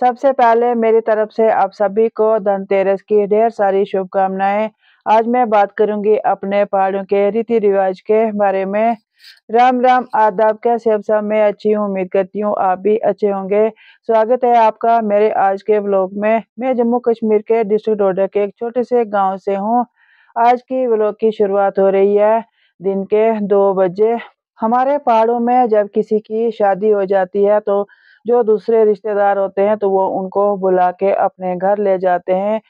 सबसे पहले मेरी तरफ से आप सभी को धनतेरस की ढेर सारी शुभकामनाएं आज मैं बात करूंगी अपने पहाड़ों के रीति रिवाज के बारे में राम राम आदाब कैसे आप सब मैं अच्छी हूँ उम्मीद करती हूँ आप भी अच्छे होंगे स्वागत है आपका मेरे आज के ब्लॉग में मैं जम्मू कश्मीर के डिस्ट्रिक्ट डोडा के एक छोटे से गाँव से हूँ आज की ब्लॉग की शुरुआत हो रही है दिन के दो बजे हमारे पहाड़ों में जब किसी की शादी हो जाती है तो जो दूसरे रिश्तेदार होते हैं तो वो उनको बुला के अपने घर ले जाते हैं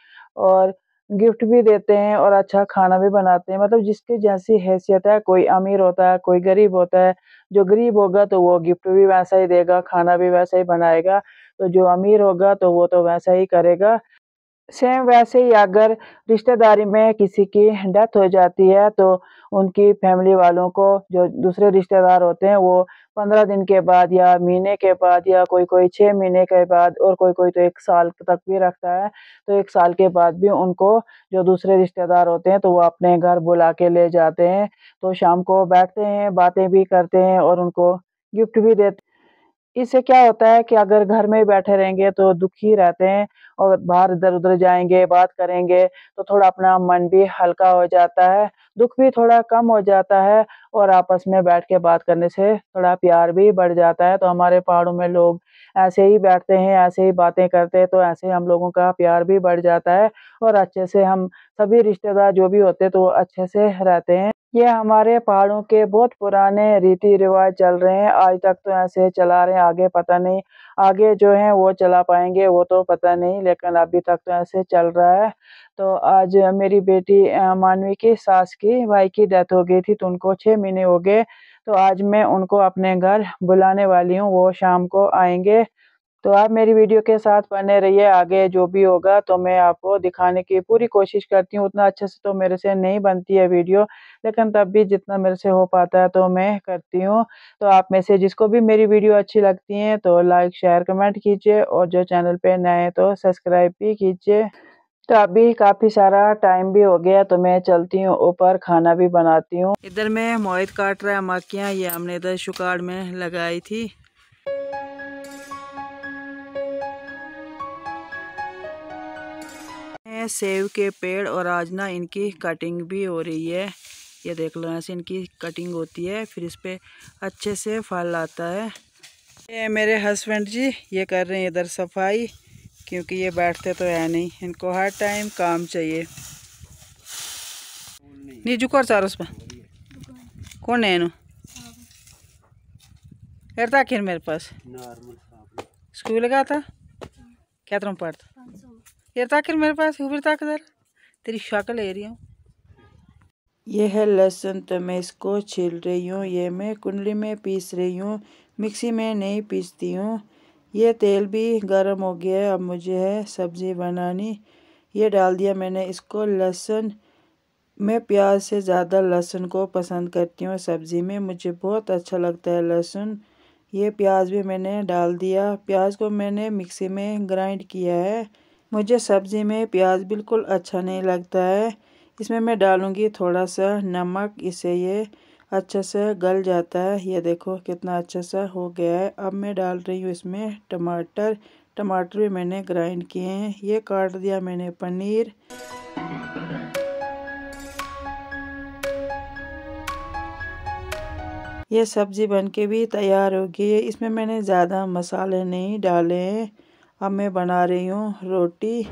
और गिफ्ट भी देते हैं और अच्छा खाना भी बनाते हैं मतलब जिसकी जैसी हैसियत है कोई अमीर होता है कोई गरीब होता है जो गरीब होगा तो वो गिफ्ट भी वैसा ही देगा खाना भी वैसा ही बनाएगा तो जो अमीर होगा तो वो तो वैसा ही करेगा सेम वैसे ही अगर रिश्तेदारी में किसी की डेथ हो जाती है तो उनकी फैमिली वालों को जो दूसरे रिश्तेदार होते हैं वो पंद्रह दिन के बाद या महीने के बाद या कोई कोई छः महीने के बाद और कोई कोई तो एक साल तक भी रखता है तो एक साल के बाद भी उनको जो दूसरे रिश्तेदार होते हैं तो वो अपने घर बुला के ले जाते हैं तो शाम को बैठते हैं बातें भी करते हैं और उनको गिफ्ट भी देते इससे क्या होता है कि अगर घर में बैठे रहेंगे तो दुखी रहते हैं और बाहर इधर उधर जाएंगे बात करेंगे तो थोड़ा अपना मन भी हल्का हो जाता है दुख भी थोड़ा कम हो जाता है और आपस में बैठ के बात करने से थोड़ा प्यार भी बढ़ जाता है तो हमारे पहाड़ों में लोग ऐसे ही बैठते हैं ऐसे ही बातें करते हैं तो ऐसे हम लोगों का प्यार भी बढ़ जाता है और अच्छे से हम सभी रिश्तेदार जो भी होते तो अच्छे से रहते हैं ये हमारे पहाड़ों के बहुत पुराने रीति-रिवाज चल रहे हैं आज तक तो ऐसे चला रहे हैं आगे पता नहीं आगे जो है वो चला पाएंगे वो तो पता नहीं लेकिन अभी तक तो ऐसे चल रहा है तो आज मेरी बेटी मानवी की सास की भाई की डेथ हो गई थी तो उनको छः महीने हो गए तो आज मैं उनको अपने घर बुलाने वाली हूँ वो शाम को आएंगे तो आप मेरी वीडियो के साथ बने रहिए आगे जो भी होगा तो मैं आपको दिखाने की पूरी कोशिश करती हूँ उतना अच्छे से तो मेरे से नहीं बनती है वीडियो लेकिन तब भी जितना मेरे से हो पाता है तो मैं करती हूँ तो आप में से जिसको भी मेरी वीडियो अच्छी लगती है तो लाइक शेयर कमेंट कीजिए और जो चैनल पर नए हैं तो सब्सक्राइब भी कीजिए तो अभी काफ़ी सारा टाइम भी हो गया तो मैं चलती हूँ ऊपर खाना भी बनाती हूँ इधर मैं मोहित काट रहा है मक्खियाँ ये हमने इधर शुकाड़ में लगाई थी हैं सेब के पेड़ और आज ना इनकी कटिंग भी हो रही है ये देख लो ऐसे इनकी कटिंग होती है फिर इस पर अच्छे से फल आता है ये मेरे हस्बैंड जी ये कर रहे हैं इधर सफाई क्योंकि ये बैठते तो है नहीं इनको हर टाइम काम चाहिए नहीं झुको सार उस पर कौन है इनू करता मेरे पास स्कूल का था क्या तुम पढ़ता यार ताकि मेरे पास उबर तक दर तेरी शक्ल ले रही हूँ यह है लहसुन तो मैं इसको छील रही हूँ ये मैं कुंडली में पीस रही हूँ मिक्सी में नहीं पीसती हूँ ये तेल भी गर्म हो गया है अब मुझे है सब्ज़ी बनानी ये डाल दिया मैंने इसको लहसुन मैं प्याज से ज़्यादा लहसुन को पसंद करती हूँ सब्ज़ी में मुझे बहुत अच्छा लगता है लहसुन ये प्याज भी मैंने डाल दिया प्याज को मैंने मिक्सी में ग्राइंड किया है मुझे सब्ज़ी में प्याज बिल्कुल अच्छा नहीं लगता है इसमें मैं डालूँगी थोड़ा सा नमक इसे ये अच्छा से गल जाता है ये देखो कितना अच्छा सा हो गया है अब मैं डाल रही हूँ इसमें टमाटर टमाटर भी मैंने ग्राइंड किए हैं ये काट दिया मैंने पनीर ये सब्ज़ी बन के भी तैयार हो गई है इसमें मैंने ज़्यादा मसाले नहीं डाले हैं अब मैं बना रही हूँ रोटी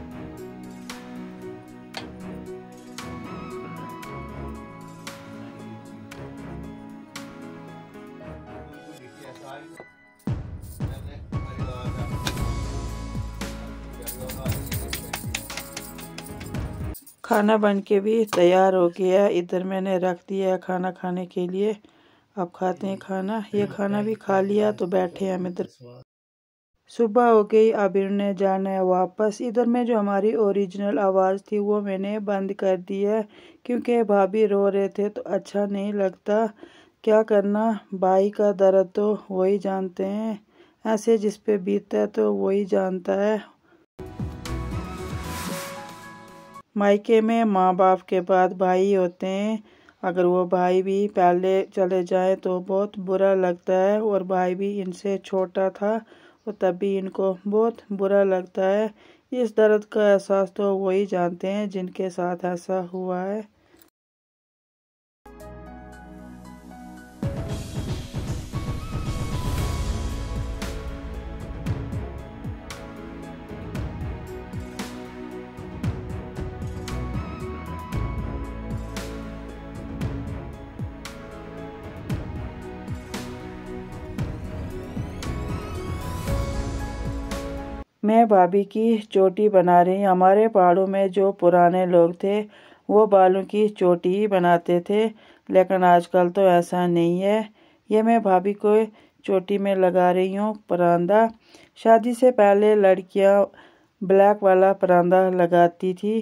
खाना बन के भी तैयार हो गया इधर मैंने रख दिया है खाना खाने के लिए अब खाते हैं खाना ये खाना भी खा लिया तो बैठे हैं हम इधर सुबह हो गई आबिर ने जाना है वापस इधर में जो हमारी ओरिजिनल आवाज़ थी वो मैंने बंद कर दी है क्योंकि भाभी रो रहे थे तो अच्छा नहीं लगता क्या करना भाई का दर्द तो वही जानते हैं ऐसे जिस पे बीतता है तो वही जानता है मायके में माँ बाप के बाद भाई होते हैं अगर वो भाई भी पहले चले जाए तो बहुत बुरा लगता है और भाई भी इनसे छोटा था तो तब भी इनको बहुत बुरा लगता है इस दर्द का एहसास तो वही जानते हैं जिनके साथ ऐसा हुआ है मैं भाभी की चोटी बना रही हमारे पहाड़ों में जो पुराने लोग थे वो बालों की चोटी ही बनाते थे लेकिन आजकल तो ऐसा नहीं है ये मैं भाभी को चोटी में लगा रही हूँ परांदा शादी से पहले लड़कियाँ ब्लैक वाला परांदा लगाती थी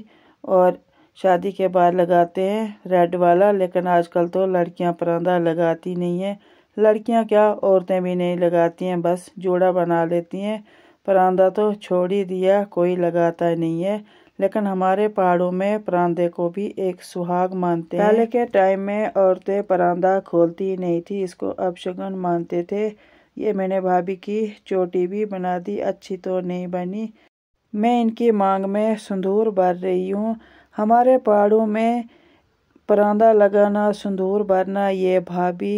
और शादी के बाद लगाते हैं रेड वाला लेकिन आजकल तो लड़कियाँ परांदा लगाती नहीं हैं लड़कियाँ क्या औरतें भी नहीं लगाती हैं बस जोड़ा बना लेती हैं परांदा तो छोड़ ही दिया कोई लगाता नहीं है लेकिन हमारे पहाड़ों में परांदे को भी एक सुहाग मानते हैं पहले के टाइम में औरतें परांदा खोलती नहीं थी इसको अपशगुन मानते थे ये मैंने भाभी की चोटी भी बना दी अच्छी तो नहीं बनी मैं इनकी मांग में सिंदूर भर रही हूँ हमारे पहाड़ों में परांदा लगाना सिंदूर भरना ये भाभी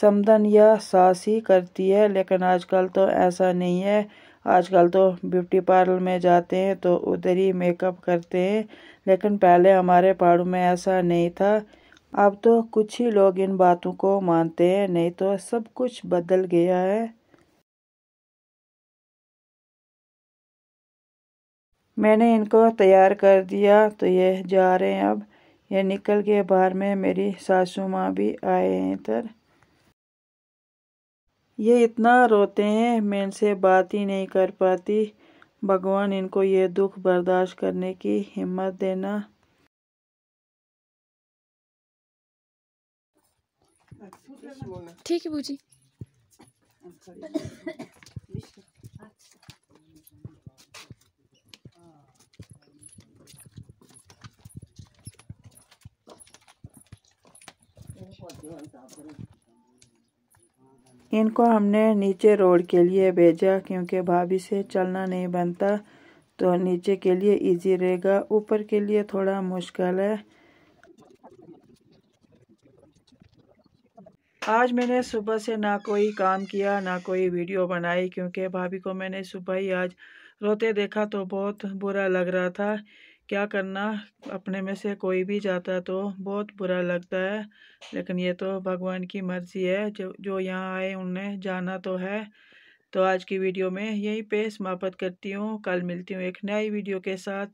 समदन या सास ही करती है लेकिन आजकल तो ऐसा नहीं है आजकल तो ब्यूटी पार्लर में जाते हैं तो उधर ही मेकअप करते हैं लेकिन पहले हमारे पहाड़ों में ऐसा नहीं था अब तो कुछ ही लोग इन बातों को मानते हैं नहीं तो सब कुछ बदल गया है मैंने इनको तैयार कर दिया तो ये जा रहे हैं अब ये निकल के बाहर में मेरी सासू माँ भी आए हैं इधर ये इतना रोते हैं मैं इनसे बात ही नहीं कर पाती भगवान इनको ये दुख बर्दाश्त करने की हिम्मत देना ठीक है बूजी Thank you. इनको हमने नीचे रोड के लिए भेजा क्योंकि भाभी से चलना नहीं बनता तो नीचे के लिए इजी रहेगा ऊपर के लिए थोड़ा मुश्किल है आज मैंने सुबह से ना कोई काम किया ना कोई वीडियो बनाई क्योंकि भाभी को मैंने सुबह ही आज रोते देखा तो बहुत बुरा लग रहा था क्या करना अपने में से कोई भी जाता है तो बहुत बुरा लगता है लेकिन ये तो भगवान की मर्ज़ी है जो जो यहाँ आए उन्हें जाना तो है तो आज की वीडियो में यहीं पे समाप्त करती हूँ कल मिलती हूँ एक नई वीडियो के साथ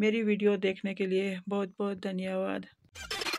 मेरी वीडियो देखने के लिए बहुत बहुत धन्यवाद